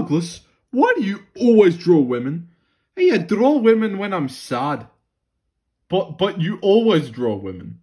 Douglas, why do you always draw women? Hey, I draw women when I'm sad. But but you always draw women.